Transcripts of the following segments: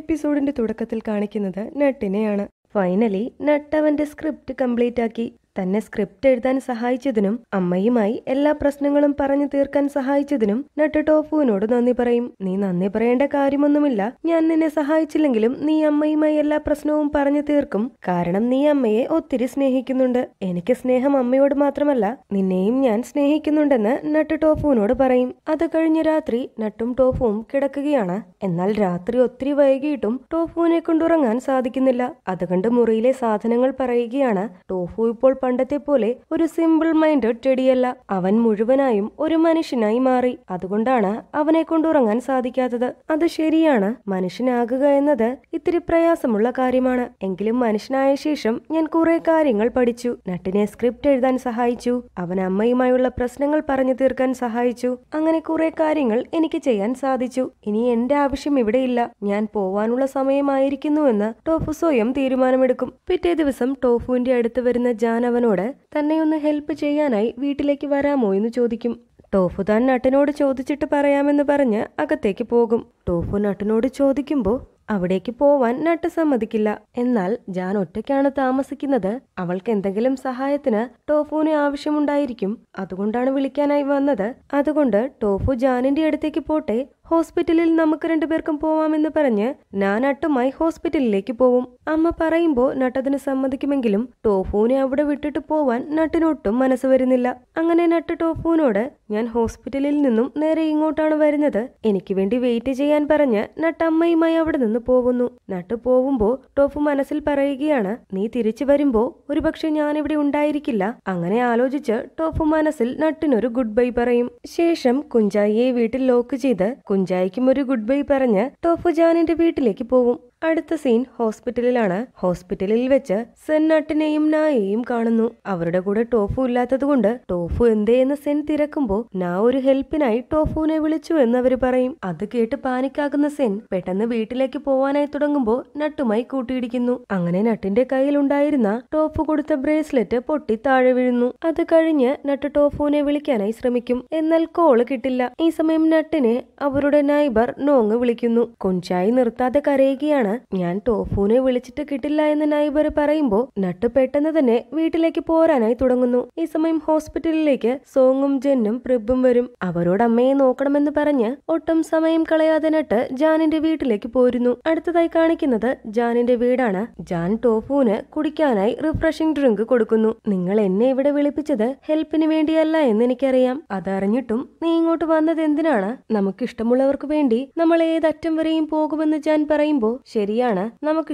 എപ്പിസോഡിന്റെ തുടക്കത്തിൽ കാണിക്കുന്നത് നട്ടിനെയാണ് ഫൈനലി നട്ട് അവന്റെ സ്ക്രിപ്റ്റ് കംപ്ലീറ്റ് ആക്കി തന്നെ സ്ക്രിപ്റ്റ് എഴുതാൻ സഹായിച്ചതിനും അമ്മയുമായി എല്ലാ പ്രശ്നങ്ങളും പറഞ്ഞു തീർക്കാൻ സഹായിച്ചതിനും നട്ട് ടോഫുവിനോട് നന്ദി പറയും നീ നന്ദി പറയേണ്ട കാര്യമൊന്നുമില്ല ഞാൻ നിന്നെ സഹായിച്ചില്ലെങ്കിലും നീ അമ്മയുമായി എല്ലാ പ്രശ്നവും പറഞ്ഞു തീർക്കും കാരണം നീ അമ്മയെ ഒത്തിരി സ്നേഹിക്കുന്നുണ്ട് എനിക്ക് സ്നേഹം അമ്മയോട് മാത്രമല്ല നിന്നെയും ഞാൻ സ്നേഹിക്കുന്നുണ്ടെന്ന് നട്ട് ടോഫുവിനോട് പറയും അത് കഴിഞ്ഞ രാത്രി നട്ടും ടോഫുവും കിടക്കുകയാണ് എന്നാൽ രാത്രി ഒത്തിരി വൈകിയിട്ടും ടോഫുവിനെ കൊണ്ടുറങ്ങാൻ സാധിക്കുന്നില്ല അതുകൊണ്ട് മുറിയിലെ സാധനങ്ങൾ പറയുകയാണ് ടോഫു ഇപ്പോൾ പണ്ടത്തെ പോലെ ഒരു സിമ്പിൾ മൈൻഡഡ് ടെഡിയല്ല അവൻ മുഴുവനായും ഒരു മനുഷ്യനായി മാറി അതുകൊണ്ടാണ് അവനെ കൊണ്ടുറങ്ങാൻ സാധിക്കാത്തത് അത് ശരിയാണ് മനുഷ്യനാകുക എന്നത് ഇത്തിരി പ്രയാസമുള്ള കാര്യമാണ് എങ്കിലും മനുഷ്യനായ ശേഷം ഞാൻ കുറെ കാര്യങ്ങൾ പഠിച്ചു നട്ടിനെ സ്ക്രിപ്റ്റ് എഴുതാൻ സഹായിച്ചു അവൻ അമ്മയുമായുള്ള പ്രശ്നങ്ങൾ പറഞ്ഞു തീർക്കാൻ സഹായിച്ചു അങ്ങനെ കുറെ കാര്യങ്ങൾ എനിക്ക് ചെയ്യാൻ സാധിച്ചു ഇനി എന്റെ ആവശ്യം ഇവിടെയില്ല ഞാൻ പോവാനുള്ള സമയമായിരിക്കുന്നുവെന്ന് ടോഫു സ്വയം തീരുമാനമെടുക്കും പിറ്റേ ദിവസം ടോഫുവിന്റെ അടുത്ത് വരുന്ന ജാൻ അവനോട് തന്നെ ഒന്ന് ഹെൽപ്പ് ചെയ്യാനായി വീട്ടിലേക്ക് വരാമോ എന്ന് ചോദിക്കും ടോഫു താൻ നട്ടനോട് ചോദിച്ചിട്ട് പറയാമെന്ന് പറഞ്ഞ് അകത്തേക്ക് പോകും ടോഫു നട്ടനോട് ചോദിക്കുമ്പോൾ അവിടേക്ക് പോവാൻ നട്ട് സമ്മതിക്കില്ല എന്നാൽ ജാൻ ഒറ്റയ്ക്കാണ് താമസിക്കുന്നത് അവൾക്ക് എന്തെങ്കിലും സഹായത്തിന് ടോഫുവിന് ആവശ്യമുണ്ടായിരിക്കും അതുകൊണ്ടാണ് വിളിക്കാനായി വന്നത് അതുകൊണ്ട് ടോഫു ജാനിന്റെ അടുത്തേക്ക് പോട്ടെ ഹോസ്പിറ്റലിൽ നമുക്ക് രണ്ടുപേർക്കും പോവാമെന്ന് പറഞ്ഞ് ഞാൻ അട്ടുമായി ഹോസ്പിറ്റലിലേക്ക് പോവും അമ്മ പറയുമ്പോ നട്ടതിന് സമ്മതിക്കുമെങ്കിലും ടോഫുവിനെ അവിടെ വിട്ടിട്ട് പോവാൻ നട്ടിനൊട്ടും മനസ്സ് വരുന്നില്ല അങ്ങനെ നട്ട് ടോഫുവിനോട് ഞാൻ ഹോസ്പിറ്റലിൽ നിന്നും നേരെ ഇങ്ങോട്ടാണ് വരുന്നത് എനിക്ക് വേണ്ടി വെയിറ്റ് ചെയ്യാൻ പറഞ്ഞ് നട്ട് അമ്മയുമായി അവിടെ നിന്ന് പോകുന്നു നട്ട് പോകുമ്പോൾ ടോഫു മനസ്സിൽ പറയുകയാണ് നീ തിരിച്ചു വരുമ്പോൾ ഒരുപക്ഷെ ഞാനിവിടെ ഉണ്ടായിരിക്കില്ല അങ്ങനെ ആലോചിച്ച് ടോഫു മനസ്സിൽ നട്ടിനൊരു ഗുഡ് ബൈ പറയും ശേഷം കുഞ്ചായിയെ വീട്ടിൽ ലോക്ക് ചെയ്ത് കുഞ്ചായിക്കും ഒരു ഗുഡ് ബൈ പറഞ്ഞ് ടോഫു ജാനിന്റെ വീട്ടിലേക്ക് പോവും അടുത്ത സീൻ ഹോസ്പിറ്റലിലാണ് ഹോസ്പിറ്റലിൽ വെച്ച് സെൻ നട്ടിനെയും നായെയും കാണുന്നു അവരുടെ കൂടെ ടോഫു ഇല്ലാത്തതുകൊണ്ട് ടോഫു എന്തേ സെൻ തിരക്കുമ്പോൾ നാ ഒരു ഹെൽപ്പിനായി ടോഫുവിനെ വിളിച്ചു എന്നവർ പറയും അത് കേട്ട് പാനിക്കാക്കുന്ന സെൻ പെട്ടെന്ന് വീട്ടിലേക്ക് പോവാനായി തുടങ്ങുമ്പോൾ നട്ടുമായി കൂട്ടിയിടിക്കുന്നു അങ്ങനെ നട്ടിന്റെ കയ്യിലുണ്ടായിരുന്ന ടോഫു കൊടുത്ത ബ്രേസ്ലെറ്റ് പൊട്ടി താഴെ വീഴുന്നു അത് കഴിഞ്ഞ് നട്ട് ടോഫുവിനെ വിളിക്കാനായി ശ്രമിക്കും എന്നാൽ കോള് കിട്ടില്ല ഈ സമയം നട്ടിനെ അവരുടെ നൈബർ നോങ് വിളിക്കുന്നു കൊഞ്ചായി നിർത്താതെ കരയുകയാണ് ഞാൻ ടോഫുവിനെ വിളിച്ചിട്ട് കിട്ടില്ല എന്ന് നൈബർ പറയുമ്പോൾ നട്ടു പെട്ടെന്ന് തന്നെ വീട്ടിലേക്ക് പോരാനായി തുടങ്ങുന്നു ഈ സമയം ഹോസ്പിറ്റലിലേക്ക് സോങ്ങും ജെന്നും പ്രിബും വരും അവരോട് അമ്മയെ നോക്കണമെന്ന് പറഞ്ഞ് ഒട്ടും സമയം കളയാതെ നട്ട് ജാനിന്റെ വീട്ടിലേക്ക് പോരുന്നു അടുത്തതായി കാണിക്കുന്നത് ജാനിന്റെ വീടാണ് ജാൻ ടോഫുവിന് കുടിക്കാനായി റിഫ്രഷിംഗ് ഡ്രിങ്ക് കൊടുക്കുന്നു നിങ്ങൾ എന്നെ ഇവിടെ വിളിപ്പിച്ചത് ഹെൽപ്പിന് വേണ്ടിയല്ല എന്ന് എനിക്കറിയാം അതറിഞ്ഞിട്ടും നീ ഇങ്ങോട്ട് വന്നത് എന്തിനാണ് ഇഷ്ടമുള്ളവർക്ക് വേണ്ടി നമ്മൾ ഏതറ്റം വരെയും പോകുമെന്ന് ജാൻ പറയുമ്പോൾ ശരിയാണ്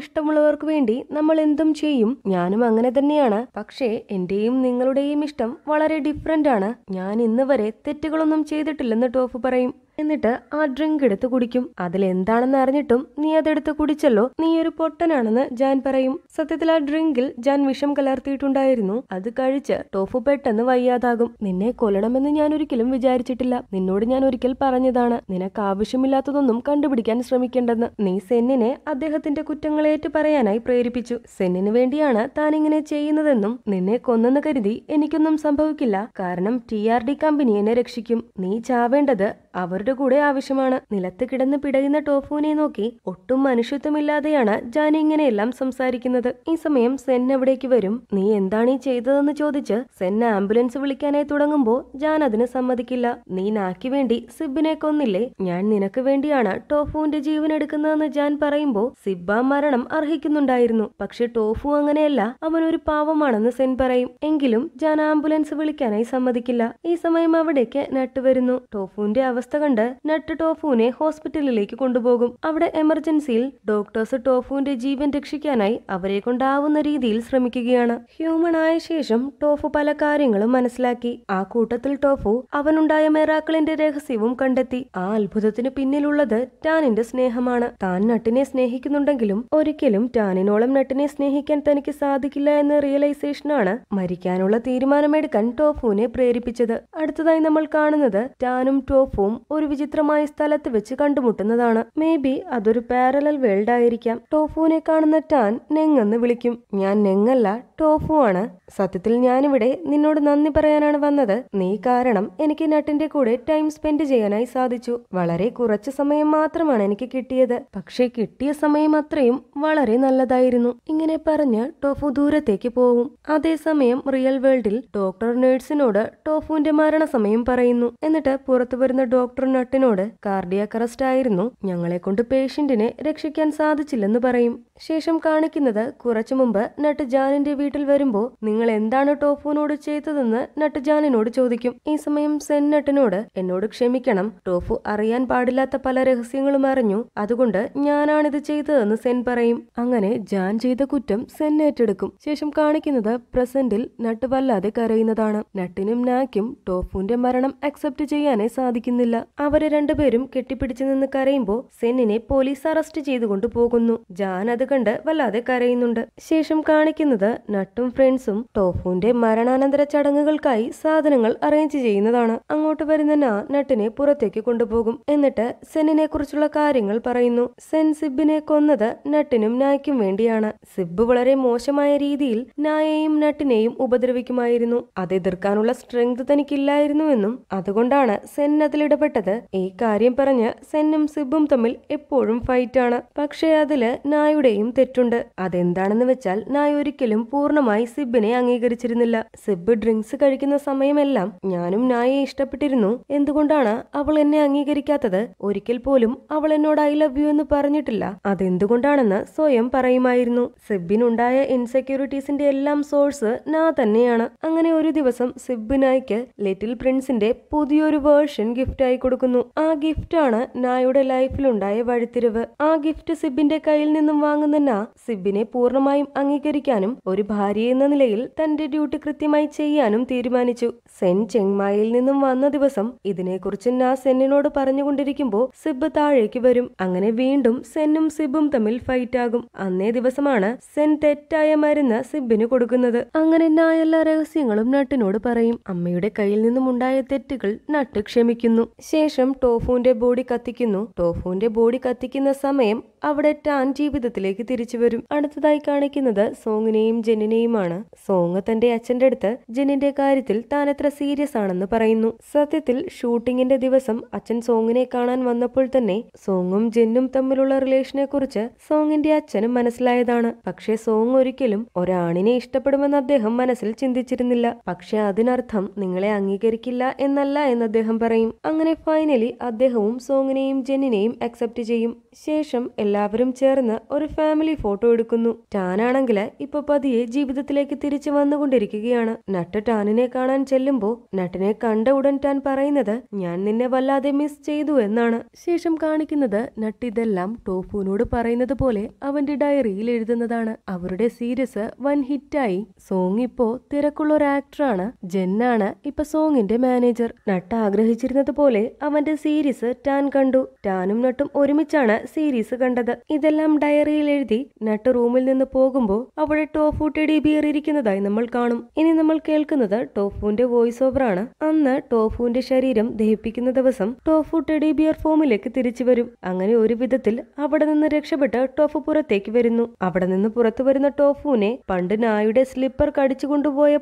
ഇഷ്ടമുള്ളവർക്ക് വേണ്ടി നമ്മൾ എന്തും ചെയ്യും ഞാനും അങ്ങനെ തന്നെയാണ് പക്ഷേ എന്റെയും നിങ്ങളുടെയും ഇഷ്ടം വളരെ ഡിഫറെന്റ് ആണ് ഞാൻ ഇന്ന് വരെ തെറ്റുകളൊന്നും ചെയ്തിട്ടില്ലെന്ന് ടോഫ് പറയും എന്നിട്ട് ആ ഡ്രിങ്ക് എടുത്ത് കുടിക്കും അതിലെന്താണെന്ന് അറിഞ്ഞിട്ടും നീ അതെടുത്ത് കുടിച്ചല്ലോ നീ ഒരു പൊട്ടനാണെന്ന് ജാൻ പറയും സത്യത്തിൽ ആ ഡ്രിങ്കിൽ ജാൻ വിഷം കലർത്തിയിട്ടുണ്ടായിരുന്നു അത് കഴിച്ച് ടോഫു പെട്ടെന്ന് വയ്യാതാകും നിന്നെ കൊല്ലണമെന്ന് ഞാൻ ഒരിക്കലും വിചാരിച്ചിട്ടില്ല നിന്നോട് ഞാൻ ഒരിക്കൽ പറഞ്ഞതാണ് നിനക്ക് ആവശ്യമില്ലാത്തതൊന്നും കണ്ടുപിടിക്കാൻ ശ്രമിക്കേണ്ടെന്ന് നീ സെന്നിനെ അദ്ദേഹത്തിന്റെ കുറ്റങ്ങളേറ്റ് പറയാനായി പ്രേരിപ്പിച്ചു സെന്നിന് വേണ്ടിയാണ് താൻ ഇങ്ങനെ ചെയ്യുന്നതെന്നും നിന്നെ കൊന്നെന്ന് കരുതി എനിക്കൊന്നും സംഭവിക്കില്ല കാരണം ടി ആർ ഡി കമ്പനി എന്നെ രക്ഷിക്കും നീ ചാവേണ്ടത് അവരുടെ കൂടെ ആവശ്യമാണ് നിലത്ത് കിടന്ന് പിടയുന്ന ടോഫുവിനെ നോക്കി ഒട്ടും മനുഷ്യത്വമില്ലാതെയാണ് ജാനി ഇങ്ങനെയെല്ലാം സംസാരിക്കുന്നത് ഈ സമയം സെൻ എവിടേക്ക് വരും നീ എന്താണ് ഈ ചെയ്തതെന്ന് ചോദിച്ച് സെൻ ആംബുലൻസ് വിളിക്കാനായി തുടങ്ങുമ്പോൾ ജാൻ അതിന് സമ്മതിക്കില്ല നീ നാക്കി വേണ്ടി സിബിനെ കൊന്നില്ലേ ഞാൻ നിനക്ക് വേണ്ടിയാണ് ടോഫുവിന്റെ ജീവൻ എടുക്കുന്നതെന്ന് ജാൻ പറയുമ്പോൾ സിബ്ബ മരണം അർഹിക്കുന്നുണ്ടായിരുന്നു പക്ഷെ ടോഫു അങ്ങനെയല്ല അവൻ ഒരു പാവമാണെന്ന് സെൻ പറയും എങ്കിലും ജാൻ ആംബുലൻസ് വിളിക്കാനായി സമ്മതിക്കില്ല ഈ സമയം അവിടേക്ക് നട്ടുവരുന്നു ടോഫുവിന്റെ അവസ്ഥ അവസ്ഥ കണ്ട് നട്ട് ടോഫുവിനെ ഹോസ്പിറ്റലിലേക്ക് കൊണ്ടുപോകും അവിടെ എമർജൻസിയിൽ ഡോക്ടേഴ്സ് ടോഫുവിന്റെ ജീവൻ രക്ഷിക്കാനായി അവരെ കൊണ്ടാവുന്ന രീതിയിൽ ശ്രമിക്കുകയാണ് ഹ്യൂമൺ ആയ ശേഷം ടോഫു പല കാര്യങ്ങളും മനസ്സിലാക്കി ആ കൂട്ടത്തിൽ ടോഫു അവനുണ്ടായ മെറാക്കളിന്റെ രഹസ്യവും കണ്ടെത്തി ആ അത്ഭുതത്തിന് പിന്നിലുള്ളത് ടാനിന്റെ സ്നേഹമാണ് താൻ നട്ടിനെ സ്നേഹിക്കുന്നുണ്ടെങ്കിലും ഒരിക്കലും ടാനിനോളം നട്ടിനെ സ്നേഹിക്കാൻ തനിക്ക് സാധിക്കില്ല എന്ന റിയലൈസേഷനാണ് മരിക്കാനുള്ള തീരുമാനമെടുക്കാൻ ടോഫുവിനെ പ്രേരിപ്പിച്ചത് അടുത്തതായി നമ്മൾ കാണുന്നത് ടാനും ടോഫു ലോകവും ഒരു വിചിത്രമായ സ്ഥലത്ത് വെച്ച് കണ്ടുമുട്ടുന്നതാണ് മേ ബി അതൊരു പാരലൽ വേൾഡ് ആയിരിക്കാം ടോഫുവിനെ കാണുന്ന ടാൻ നെങ്ങെന്ന് വിളിക്കും ഞാൻ നെങ്ങല്ല ടോഫു ആണ് സത്യത്തിൽ ഞാനിവിടെ നിന്നോട് നന്ദി പറയാനാണ് വന്നത് നീ കാരണം എനിക്ക് നട്ടിന്റെ കൂടെ ടൈം സ്പെൻഡ് ചെയ്യാനായി സാധിച്ചു വളരെ കുറച്ച് സമയം മാത്രമാണ് എനിക്ക് കിട്ടിയത് പക്ഷേ കിട്ടിയ സമയം അത്രയും വളരെ നല്ലതായിരുന്നു ഇങ്ങനെ പറഞ്ഞ് ടോഫു ദൂരത്തേക്ക് പോവും അതേസമയം റിയൽ വേൾഡിൽ ഡോക്ടർ നേഴ്സിനോട് ടോഫുവിന്റെ മരണസമയം പറയുന്നു എന്നിട്ട് പുറത്തു വരുന്ന ഡോക്ടർ നട്ടിനോട് കാർഡിയാക് അറസ്റ്റ് ആയിരുന്നു ഞങ്ങളെക്കൊണ്ട് പേഷ്യന്റിനെ രക്ഷിക്കാൻ സാധിച്ചില്ലെന്ന് പറയും ശേഷം കാണിക്കുന്നത് കുറച്ചു മുമ്പ് നട്ട് ജാനിന്റെ വീട്ടിൽ വരുമ്പോൾ നിങ്ങൾ എന്താണ് ടോഫുവിനോട് ചെയ്തതെന്ന് നട്ട് ജാനിനോട് ചോദിക്കും ഈ സമയം സെൻ നട്ടിനോട് എന്നോട് ക്ഷമിക്കണം ടോഫു അറിയാൻ പാടില്ലാത്ത പല രഹസ്യങ്ങളും അറിഞ്ഞു അതുകൊണ്ട് ഞാനാണിത് ചെയ്തതെന്ന് സെൻ പറയും അങ്ങനെ ജാൻ ചെയ്ത കുറ്റം സെൻ ഏറ്റെടുക്കും ശേഷം കാണിക്കുന്നത് പ്രസന്റിൽ നട്ട് വല്ലാതെ കരയുന്നതാണ് നട്ടിനും നാക്കും ടോഫുവിന്റെ മരണം അക്സെപ്റ്റ് ചെയ്യാനേ സാധിക്കുന്നില്ല അവരെ രണ്ടുപേരും കെട്ടിപ്പിടിച്ചു നിന്ന് കരയുമ്പോൾ സെന്നിനെ പോലീസ് അറസ്റ്റ് ചെയ്തുകൊണ്ട് പോകുന്നു ജാൻ അത് കണ്ട് വല്ലാതെ കരയുന്നുണ്ട് ശേഷം കാണിക്കുന്നത് നട്ടും ഫ്രണ്ട്സും ടോഫുവിന്റെ മരണാനന്തര ചടങ്ങുകൾക്കായി സാധനങ്ങൾ അറേഞ്ച് ചെയ്യുന്നതാണ് അങ്ങോട്ട് വരുന്ന നാ നട്ടിനെ പുറത്തേക്ക് കൊണ്ടുപോകും എന്നിട്ട് സെനിനെ കുറിച്ചുള്ള കാര്യങ്ങൾ പറയുന്നു സെൻ സിബിനെ കൊന്നത് നട്ടിനും നായ്ക്കും വേണ്ടിയാണ് സിബ് വളരെ മോശമായ രീതിയിൽ നായയെയും നട്ടിനെയും ഉപദ്രവിക്കുമായിരുന്നു എതിർക്കാനുള്ള സ്ട്രെങ്ത് തനിക്കില്ലായിരുന്നുവെന്നും അതുകൊണ്ടാണ് സെൻ അതിലിടപെട്ടത് ഈ കാര്യം പറഞ്ഞ് സെന്നും സിബും തമ്മിൽ എപ്പോഴും ഫൈറ്റാണ് പക്ഷേ അതില് നായുടെ അവിടെയും തെറ്റുണ്ട് അതെന്താണെന്ന് വെച്ചാൽ നായ ഒരിക്കലും പൂർണ്ണമായി സിബിനെ അംഗീകരിച്ചിരുന്നില്ല സിബ് ഡ്രിങ്ക്സ് കഴിക്കുന്ന സമയമെല്ലാം ഞാനും നായയെ ഇഷ്ടപ്പെട്ടിരുന്നു എന്തുകൊണ്ടാണ് അവൾ എന്നെ അംഗീകരിക്കാത്തത് ഒരിക്കൽ പോലും അവൾ എന്നോട് ഐ ലവ് യു എന്ന് പറഞ്ഞിട്ടില്ല അതെന്തുകൊണ്ടാണെന്ന് സ്വയം പറയുമായിരുന്നു സിബിനുണ്ടായ ഇൻസെക്യൂരിറ്റീസിന്റെ എല്ലാം സോഴ്സ് നാ തന്നെയാണ് അങ്ങനെ ഒരു ദിവസം സിബ് നായ്ക്ക് ലിറ്റിൽ പ്രിൻസിന്റെ പുതിയൊരു വേർഷൻ ഗിഫ്റ്റായി കൊടുക്കുന്നു ആ ഗിഫ്റ്റാണ് നായയുടെ ലൈഫിലുണ്ടായ വഴിത്തിരിവ് ആ ഗിഫ്റ്റ് സിബിന്റെ കയ്യിൽ നിന്നും വാങ്ങുന്നു നിന്ന സിബിനെ പൂർണ്ണമായും അംഗീകരിക്കാനും ഒരു ഭാര്യ എന്ന നിലയിൽ തന്റെ ഡ്യൂട്ടി കൃത്യമായി ചെയ്യാനും തീരുമാനിച്ചു സെൻ ചെങ്മായിൽ നിന്നും വന്ന ദിവസം ഇതിനെക്കുറിച്ച് നാ സെന്നിനോട് പറഞ്ഞുകൊണ്ടിരിക്കുമ്പോൾ സിബ് താഴേക്ക് വരും അങ്ങനെ വീണ്ടും സെന്നും സിബും തമ്മിൽ ഫൈറ്റ് ആകും അന്നേ ദിവസമാണ് സെൻ തെറ്റായ മരുന്ന് സിബിന് കൊടുക്കുന്നത് അങ്ങനെ നാ എല്ലാ രഹസ്യങ്ങളും നട്ടിനോട് പറയും അമ്മയുടെ കയ്യിൽ നിന്നും ഉണ്ടായ തെറ്റുകൾ നട്ട് ക്ഷമിക്കുന്നു ശേഷം ടോഫുവിന്റെ ബോഡി കത്തിക്കുന്നു ടോഫുവിന്റെ ബോഡി കത്തിക്കുന്ന സമയം അവിടെ ടാൻ ജീവിതത്തിലേക്ക് തിരിച്ചു വരും അടുത്തതായി കാണിക്കുന്നത് സോങ്ങിനെയും ജെന്നിനെയുമാണ് സോങ് തന്റെ അച്ഛന്റെ അടുത്ത് ജെന്നിന്റെ കാര്യത്തിൽ താൻ എത്ര സീരിയസ് ആണെന്ന് പറയുന്നു സത്യത്തിൽ ഷൂട്ടിങ്ങിന്റെ ദിവസം അച്ഛൻ സോങ്ങിനെ കാണാൻ വന്നപ്പോൾ തന്നെ സോങ്ങും ജെന്നും തമ്മിലുള്ള റിലേഷനെ കുറിച്ച് സോങ്ങിന്റെ അച്ഛനും മനസ്സിലായതാണ് പക്ഷേ സോങ് ഒരിക്കലും ഒരാണിനെ ഇഷ്ടപ്പെടുമെന്ന് അദ്ദേഹം മനസ്സിൽ ചിന്തിച്ചിരുന്നില്ല പക്ഷെ അതിനർത്ഥം നിങ്ങളെ അംഗീകരിക്കില്ല എന്നല്ല എന്ന് അദ്ദേഹം പറയും അങ്ങനെ ഫൈനലി അദ്ദേഹവും സോങ്ങിനെയും ജെന്നിനെയും അക്സെപ്റ്റ് ചെയ്യും ശേഷം എല്ലാവരും ചേർന്ന് ഒരു ഫാമിലി ഫോട്ടോ എടുക്കുന്നു ടാനാണെങ്കിൽ ഇപ്പൊ പതിയെ ജീവിതത്തിലേക്ക് തിരിച്ചു വന്നുകൊണ്ടിരിക്കുകയാണ് നട്ട് ടാനിനെ കാണാൻ ചെല്ലുമ്പോൾ നട്ടിനെ കണ്ട ഉടൻ ടാൻ പറയുന്നത് ഞാൻ നിന്നെ വല്ലാതെ മിസ് ചെയ്തു എന്നാണ് ശേഷം കാണിക്കുന്നത് നട്ട് ഇതെല്ലാം ടോഫുവിനോട് പറയുന്നത് പോലെ അവന്റെ ഡയറിയിൽ എഴുതുന്നതാണ് അവരുടെ സീരീസ് വൻ ഹിറ്റായി സോങ് ഇപ്പോ തിരക്കുള്ള ഒരു ആക്ടറാണ് ജെന്നാണ് ഇപ്പൊ സോങ്ങിന്റെ മാനേജർ നട്ട് ആഗ്രഹിച്ചിരുന്നത് പോലെ അവന്റെ സീരീസ് ടാൻ കണ്ടു ടാനും നട്ടും ഒരുമിച്ചാണ് സീരീസ് കണ്ടത് കണ്ടത് ഇതെല്ലാം ഡയറിയിൽ എഴുതി നട്ട് റൂമിൽ നിന്ന് പോകുമ്പോൾ അവിടെ ടോഫു ടെഡി ബിയർ ഇരിക്കുന്നതായി നമ്മൾ കാണും ഇനി നമ്മൾ കേൾക്കുന്നത് ടോഫുവിന്റെ വോയിസ് ഓവറാണ് അന്ന് ടോഫുവിന്റെ ശരീരം ദഹിപ്പിക്കുന്ന ദിവസം ടോഫു ടെഡി ബിയർ ഫോമിലേക്ക് തിരിച്ചു വരും അങ്ങനെ ഒരു വിധത്തിൽ അവിടെ നിന്ന് രക്ഷപ്പെട്ട് ടോഫു പുറത്തേക്ക് വരുന്നു അവിടെ നിന്ന് പുറത്തു വരുന്ന ടോഫുവിനെ പണ്ട് നായുടെ സ്ലിപ്പർ കടിച്ചു കൊണ്ടുപോയ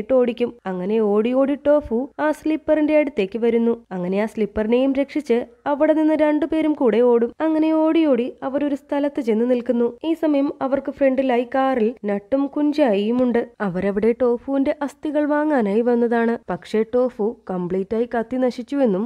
ഇട്ട് ഓടിക്കും അങ്ങനെ ഓടി ഓടി ടോഫു ആ സ്ലിപ്പറിന്റെ അടുത്തേക്ക് വരുന്നു അങ്ങനെ ആ സ്ലിപ്പറിനെയും രക്ഷിച്ച് അവിടെ നിന്ന് രണ്ടുപേരും കൂടെ ഓടും അങ്ങനെ ഓടി ഓടി അവരൊരു സ്ഥലത്ത് ചെന്ന് നിൽക്കുന്നു ഈ സമയം അവർക്ക് ഫ്രണ്ടിലായി കാറിൽ നട്ടും ഉണ്ട് അവരവിടെ ടോഫുവിന്റെ അസ്ഥികൾ വാങ്ങാനായി വന്നതാണ് പക്ഷേ ടോഫു കംപ്ലീറ്റ് ആയി കത്തി നശിച്ചുവെന്നും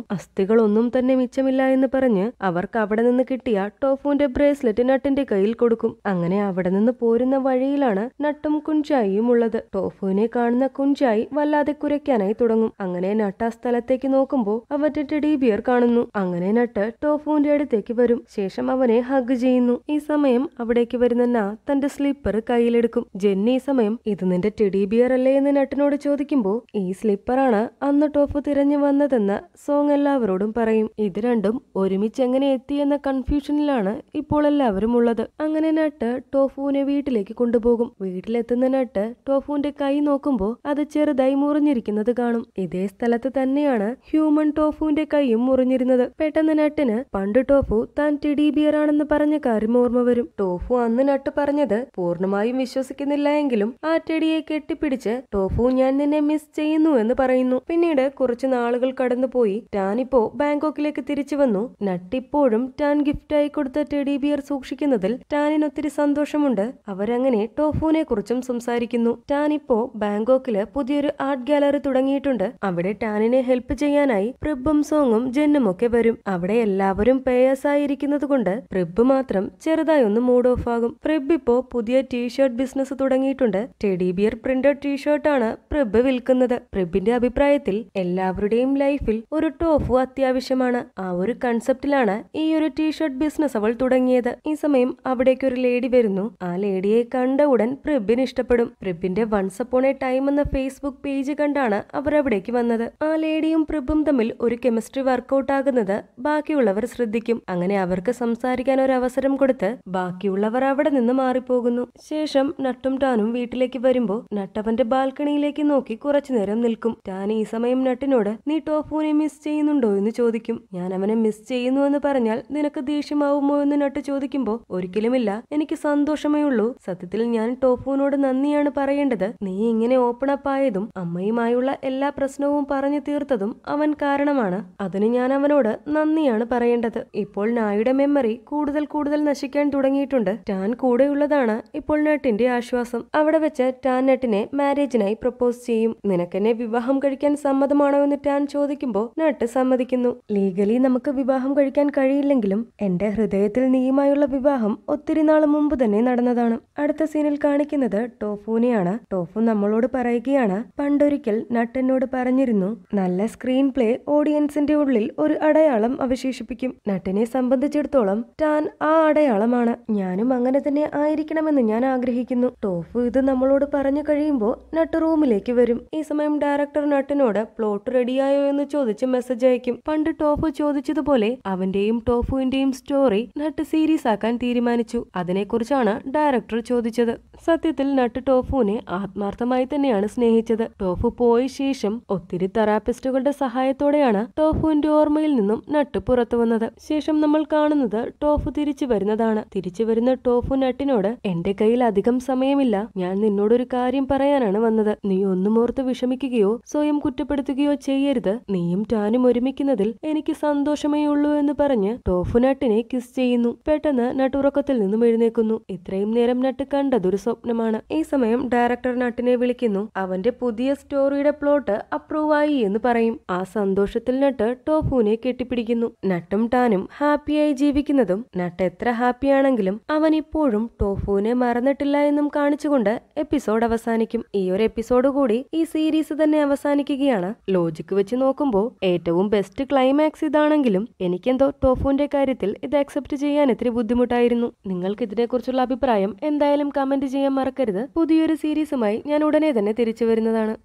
ഒന്നും തന്നെ മിച്ചമില്ല എന്ന് പറഞ്ഞ് അവർക്ക് അവിടെ നിന്ന് കിട്ടിയ ടോഫുവിന്റെ ബ്രേസ്ലെറ്റ് നട്ടിന്റെ കയ്യിൽ കൊടുക്കും അങ്ങനെ അവിടെ നിന്ന് പോരുന്ന വഴിയിലാണ് നട്ടും കുഞ്ചായിയും ഉള്ളത് ടോഫുവിനെ കാണുന്ന കുഞ്ചായി വല്ലാതെ കുരയ്ക്കാനായി തുടങ്ങും അങ്ങനെ നട്ട് ആ സ്ഥലത്തേക്ക് നോക്കുമ്പോൾ അവരുടെ ടെഡി ബിയർ കാണുന്നു അങ്ങനെ നട്ട് ടോഫുവിന്റെ അടുത്തേക്ക് വരും ശേഷം അവനെ ഹഗ് ഹഗ് ചെയ്യുന്നു ഈ സമയം അവിടേക്ക് വരുന്ന നാ തന്റെ സ്ലീപ്പർ കയ്യിലെടുക്കും ജെന്നി ഈ സമയം ഇത് നിന്റെ ടെഡി ബിയർ അല്ലേ എന്ന് നട്ടിനോട് ചോദിക്കുമ്പോൾ ഈ സ്ലീപ്പറാണ് അന്ന് ടോപ്പ് തിരഞ്ഞു വന്നതെന്ന് സോങ് എല്ലാവരോടും പറയും ഇത് രണ്ടും ഒരുമിച്ച് എങ്ങനെ എത്തി എന്ന കൺഫ്യൂഷനിലാണ് ഇപ്പോൾ എല്ലാവരും ഉള്ളത് അങ്ങനെ നട്ട് ടോഫുവിനെ വീട്ടിലേക്ക് കൊണ്ടുപോകും വീട്ടിലെത്തുന്ന നട്ട് ടോഫുവിന്റെ കൈ നോക്കുമ്പോൾ അത് ചെറുതായി മുറിഞ്ഞിരിക്കുന്നത് കാണും ഇതേ സ്ഥലത്ത് തന്നെയാണ് ഹ്യൂമൻ ടോഫുവിന്റെ കൈയും മുറിഞ്ഞിരുന്നത് പെട്ടെന്ന് നട്ടിന് പണ്ട് ടോഫു താൻ ടെഡി ബിയർ ആണെന്ന് പറഞ്ഞ കാര്യം ഓർമ്മ വരും ടോഫു അന്ന് നട്ട് പറഞ്ഞത് പൂർണ്ണമായും വിശ്വസിക്കുന്നില്ല എങ്കിലും ആ ടെടിയെ കെട്ടിപ്പിടിച്ച് ടോഫു ഞാൻ നിന്നെ മിസ് ചെയ്യുന്നു എന്ന് പറയുന്നു പിന്നീട് കുറച്ച് നാളുകൾ കടന്നുപോയി ടാൻ ഇപ്പോ ബാങ്കോക്കിലേക്ക് തിരിച്ചു വന്നു നട്ടിപ്പോഴും ടാൻ ഗിഫ്റ്റായി കൊടുത്ത ടെഡി ബിയർ സൂക്ഷിക്കുന്നതിൽ ടാനിന് ഒത്തിരി സന്തോഷമുണ്ട് അവരങ്ങനെ ടോഫുവിനെ കുറിച്ചും സംസാരിക്കുന്നു ടാൻ ഇപ്പോ ബാങ്കോക്കില് പുതിയൊരു ആർട്ട് ഗാലറി തുടങ്ങിയിട്ടുണ്ട് അവിടെ ടാനിനെ ഹെൽപ്പ് ചെയ്യാനായി പ്രിബും സോങ്ങും ജെന്നും ഒക്കെ വരും അവിടെ എല്ലാവരും പേയസായിരിക്കുന്നത് കൊണ്ട് പ്രിബും മാത്രം ചെറുതായി ഒന്ന് മൂഡ് ഓഫ് ആകും പ്രബ് ഇപ്പോ പുതിയ ടീഷർട്ട് ബിസിനസ് തുടങ്ങിയിട്ടുണ്ട് ടെഡി ബിയർ പ്രിന്റഡ് ആണ് പ്രബ് വിൽക്കുന്നത് പ്രബിന്റെ അഭിപ്രായത്തിൽ എല്ലാവരുടെയും ലൈഫിൽ ഒരു ടോഫു അത്യാവശ്യമാണ് ആ ഒരു കൺസെപ്റ്റിലാണ് ഈ ഒരു ടീഷർട്ട് ബിസിനസ് അവൾ തുടങ്ങിയത് ഈ സമയം അവിടേക്ക് ഒരു ലേഡി വരുന്നു ആ ലേഡിയെ കണ്ട ഉടൻ പ്രബിന് ഇഷ്ടപ്പെടും പ്രബിന്റെ വൺസ് അപ്പോൺ എ ടൈം എന്ന ഫേസ്ബുക്ക് പേജ് കണ്ടാണ് അവർ അവിടേക്ക് വന്നത് ആ ലേഡിയും പ്രബും തമ്മിൽ ഒരു കെമിസ്ട്രി വർക്ക്ഔട്ട് ആകുന്നത് ബാക്കിയുള്ളവർ ശ്രദ്ധിക്കും അങ്ങനെ അവർക്ക് സംസാരിക്കാൻ ഒരു ഒരവസരം കൊടുത്ത് ബാക്കിയുള്ളവർ അവിടെ നിന്ന് മാറിപ്പോകുന്നു ശേഷം നട്ടും ടാനും വീട്ടിലേക്ക് വരുമ്പോൾ നട്ടവന്റെ ബാൽക്കണിയിലേക്ക് നോക്കി കുറച്ചു നേരം നിൽക്കും ടാൻ ഈ സമയം നട്ടിനോട് നീ ടോഫുവിനെ മിസ് ചെയ്യുന്നുണ്ടോ എന്ന് ചോദിക്കും ഞാൻ അവനെ മിസ് ചെയ്യുന്നു എന്ന് പറഞ്ഞാൽ നിനക്ക് ദേഷ്യമാവുമോ എന്ന് നട്ട് ചോദിക്കുമ്പോൾ ഒരിക്കലുമില്ല എനിക്ക് സന്തോഷമേ ഉള്ളൂ സത്യത്തിൽ ഞാൻ ടോഫുവിനോട് നന്ദിയാണ് പറയേണ്ടത് നീ ഇങ്ങനെ ഓപ്പൺ അപ്പ് ആയതും അമ്മയുമായുള്ള എല്ലാ പ്രശ്നവും പറഞ്ഞു തീർത്തതും അവൻ കാരണമാണ് അതിന് ഞാൻ അവനോട് നന്ദിയാണ് പറയേണ്ടത് ഇപ്പോൾ നായുടെ മെമ്മറി കൂടുതൽ കൂടുതൽ കൂടുതൽ നശിക്കാൻ തുടങ്ങിയിട്ടുണ്ട് ടാൻ കൂടെയുള്ളതാണ് ഇപ്പോൾ നട്ടിന്റെ ആശ്വാസം അവിടെ വെച്ച് ടാൻ നട്ടിനെ മാരേജിനായി പ്രപ്പോസ് ചെയ്യും നിനക്കെന്നെ വിവാഹം കഴിക്കാൻ സമ്മതമാണോ എന്ന് ടാൻ ചോദിക്കുമ്പോൾ നട്ട് സമ്മതിക്കുന്നു ലീഗലി നമുക്ക് വിവാഹം കഴിക്കാൻ കഴിയില്ലെങ്കിലും എന്റെ ഹൃദയത്തിൽ നീയുമായുള്ള വിവാഹം ഒത്തിരി നാൾ മുമ്പ് തന്നെ നടന്നതാണ് അടുത്ത സീനിൽ കാണിക്കുന്നത് ടോഫുവിനെയാണ് ടോഫു നമ്മളോട് പറയുകയാണ് പണ്ടൊരിക്കൽ എന്നോട് പറഞ്ഞിരുന്നു നല്ല സ്ക്രീൻ പ്ലേ ഓഡിയൻസിന്റെ ഉള്ളിൽ ഒരു അടയാളം അവശേഷിപ്പിക്കും നട്ടിനെ സംബന്ധിച്ചിടത്തോളം ടാൻ ആ അടയാളമാണ് ഞാനും അങ്ങനെ തന്നെ ആയിരിക്കണമെന്ന് ഞാൻ ആഗ്രഹിക്കുന്നു ടോഫു ഇത് നമ്മളോട് പറഞ്ഞു കഴിയുമ്പോൾ നട്ട് റൂമിലേക്ക് വരും ഈ സമയം ഡയറക്ടർ നട്ടിനോട് പ്ലോട്ട് റെഡിയായോ എന്ന് ചോദിച്ച് മെസ്സേജ് അയക്കും പണ്ട് ടോഫു ചോദിച്ചതുപോലെ അവന്റെയും ടോഫുവിന്റെയും സ്റ്റോറി നട്ട് സീരീസ് ആക്കാൻ തീരുമാനിച്ചു അതിനെക്കുറിച്ചാണ് ഡയറക്ടർ ചോദിച്ചത് സത്യത്തിൽ നട്ട് ടോഫുവിനെ ആത്മാർത്ഥമായി തന്നെയാണ് സ്നേഹിച്ചത് ടോഫു പോയ ശേഷം ഒത്തിരി തെറാപ്പിസ്റ്റുകളുടെ സഹായത്തോടെയാണ് ടോഫുവിന്റെ ഓർമ്മയിൽ നിന്നും നട്ട് പുറത്തു വന്നത് ശേഷം നമ്മൾ കാണുന്നത് ടോഫു തിരിച്ചു വരുന്നതാണ് തിരിച്ചു വരുന്ന ടോഫു നട്ടിനോട് എന്റെ കയ്യിൽ അധികം സമയമില്ല ഞാൻ നിന്നോടൊരു കാര്യം പറയാനാണ് വന്നത് നീ ഒന്നും ഓർത്ത് വിഷമിക്കുകയോ സ്വയം കുറ്റപ്പെടുത്തുകയോ ചെയ്യരുത് നീയും ടാനും ഒരുമിക്കുന്നതിൽ എനിക്ക് സന്തോഷമേ ഉള്ളൂ എന്ന് പറഞ്ഞ് ടോഫു നട്ടിനെ കിസ് ചെയ്യുന്നു പെട്ടെന്ന് നട്ട് ഉറക്കത്തിൽ നിന്നും എഴുന്നേക്കുന്നു ഇത്രയും നേരം നട്ട് കണ്ടതൊരു സ്വപ്നമാണ് ഈ സമയം ഡയറക്ടർ നട്ടിനെ വിളിക്കുന്നു അവന്റെ പുതിയ സ്റ്റോറിയുടെ പ്ലോട്ട് അപ്രൂവ് ആയി എന്ന് പറയും ആ സന്തോഷത്തിൽ നട്ട് ടോഫുവിനെ കെട്ടിപ്പിടിക്കുന്നു നട്ടും ടാനും ഹാപ്പിയായി ജീവിക്കുന്നതും നട്ട് എത്ര ഹാപ്പിയാണെങ്കിലും അവൻ ഇപ്പോഴും ടോഫുവിനെ മറന്നിട്ടില്ല എന്നും കാണിച്ചുകൊണ്ട് എപ്പിസോഡ് അവസാനിക്കും ഈ ഒരു എപ്പിസോഡ് കൂടി ഈ സീരീസ് തന്നെ അവസാനിക്കുകയാണ് ലോജിക്ക് വെച്ച് നോക്കുമ്പോൾ ഏറ്റവും ബെസ്റ്റ് ക്ലൈമാക്സ് ഇതാണെങ്കിലും എനിക്കെന്തോ ടോഫുവിന്റെ കാര്യത്തിൽ ഇത് അക്സെപ്റ്റ് ചെയ്യാൻ ഇത്തിരി ബുദ്ധിമുട്ടായിരുന്നു നിങ്ങൾക്ക് ഇതിനെക്കുറിച്ചുള്ള അഭിപ്രായം എന്തായാലും കമന്റ് ചെയ്യാൻ മറക്കരുത് പുതിയൊരു സീരീസുമായി ഞാൻ ഉടനെ തന്നെ തിരിച്ചു വരുന്നതാണ്